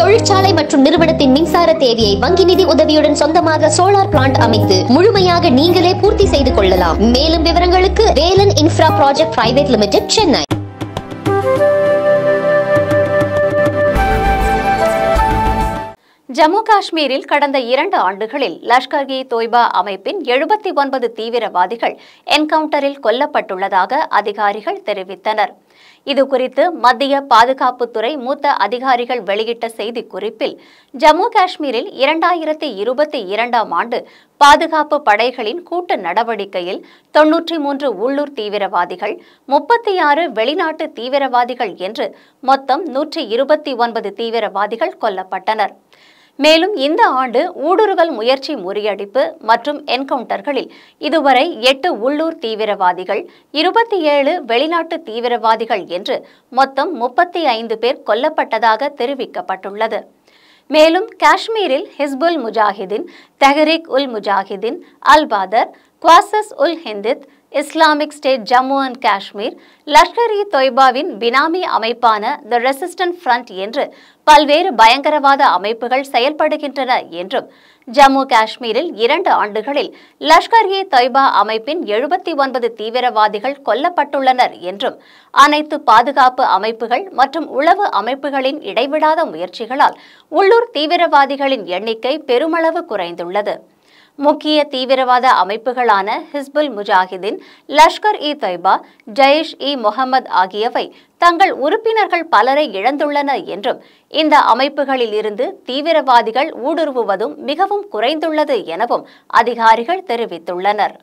தொழிற்சாலை மற்றும் நிறுவனத்தின் மின்சார தேவையை வங்கி நிதி உதவியுடன் சொந்தமாக சோலார் பிளான்ட் அமைத்து முழுமையாக நீங்களே பூர்த்தி செய்து கொள்ளலாம் மேலும் விவரங்களுக்கு Velan infra project private limited Chennai Jammu காஷ்மீரில் கடந்த இரண்டு ஆண்டுகளில் லஷ்கர் இ தொய்பா அமைப்பின் எழுபத்தி ஒன்பது தீவிரவாதிகள் என்கவுண்டரில் கொல்லப்பட்டுள்ளதாக அதிகாரிகள் தெரிவித்தனர் இது குறித்து மத்திய பாதுகாப்புத்துறை மூத்த அதிகாரிகள் வெளியிட்ட செய்தி குறிப்பில் ஜம்மு காஷ்மீரில் இரண்டாயிரத்தி இருபத்தி இரண்டாம் ஆண்டு பாதுகாப்பு படைகளின் கூட்டு நடவடிக்கையில் தொன்னூற்றி மூன்று உள்ளூர் தீவிரவாதிகள் முப்பத்தி ஆறு வெளிநாட்டு தீவிரவாதிகள் என்று மொத்தம் நூற்றி இருபத்தி ஒன்பது தீவிரவாதிகள் கொல்லப்பட்டனர் மேலும் இந்த ஆண்டு ஊடுருவல் முயற்சி முறியடிப்பு மற்றும் என்கவுண்டர்களில் இதுவரை எட்டு உள்ளூர் தீவிரவாதிகள் இருபத்தி ஏழு வெளிநாட்டு தீவிரவாதிகள் என்று மொத்தம் முப்பத்தி ஐந்து பேர் கொல்லப்பட்டதாக தெரிவிக்கப்பட்டுள்ளது மேலும் காஷ்மீரில் ஹிஸ்புல் முஜாஹிதீன் தெஹரிக் உல் முஜாஹிதீன் அல் பாதர் குவாசஸ் உல் ஹிந்தித் Islamic State Jammu and Kashmir Lashkar e தொய்பாவின் பினாமி அமைப்பான த ரெசிஸ்டன்ட் ஃப்ரண்ட் என்று பல்வேறு பயங்கரவாத அமைப்புகள் செயல்படுகின்றன என்றும் ஜம்மு காஷ்மீரில் இரண்டு ஆண்டுகளில் லஷ்கர் இ தொய்பா அமைப்பின் எழுபத்தி ஒன்பது தீவிரவாதிகள் கொல்லப்பட்டுள்ளனர் என்றும் அனைத்து பாதுகாப்பு அமைப்புகள் மற்றும் உளவு அமைப்புகளின் இடைவிடாத முயற்சிகளால் உள்ளூர் தீவிரவாதிகளின் எண்ணிக்கை பெருமளவு குறைந்துள்ளது முக்கிய தீவிரவாத அமைப்புகளான ஹிஸ்புல் முஜாஹிதீன் லஷ்கர் இ தொய்பா ஜெயிஷ் இ முகமது ஆகியவை தங்கள் உறுப்பினர்கள் பலரை இழந்துள்ளன என்றும் இந்த அமைப்புகளில் இருந்து தீவிரவாதிகள் ஊடுருவுவதும் மிகவும் குறைந்துள்ளது எனவும் அதிகாரிகள் தெரிவித்துள்ளனர்